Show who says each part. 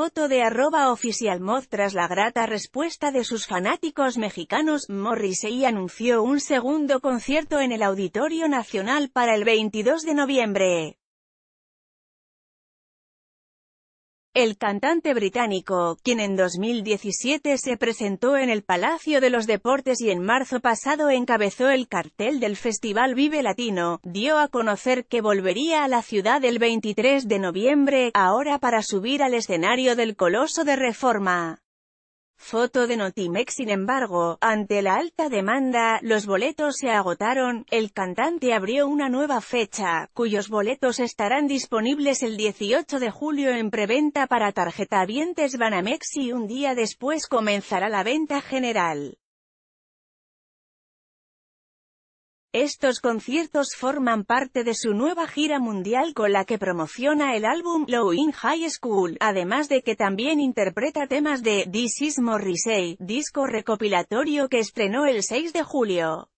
Speaker 1: foto de arroba mod. tras la grata respuesta de sus fanáticos mexicanos, Morrissey anunció un segundo concierto en el Auditorio Nacional para el 22 de noviembre. el cantante británico, quien en 2017 se presentó en el Palacio de los Deportes y en marzo pasado encabezó el cartel del Festival Vive Latino, dio a conocer que volvería a la ciudad el 23 de noviembre, ahora para subir al escenario del Coloso de Reforma. Foto de Notimex Sin embargo, ante la alta demanda, los boletos se agotaron, el cantante abrió una nueva fecha, cuyos boletos estarán disponibles el 18 de julio en preventa para tarjeta Vientes Banamex y un día después comenzará la venta general. Estos conciertos forman parte de su nueva gira mundial con la que promociona el álbum Low in High School, además de que también interpreta temas de This is Morrissey, disco recopilatorio que estrenó el 6 de julio.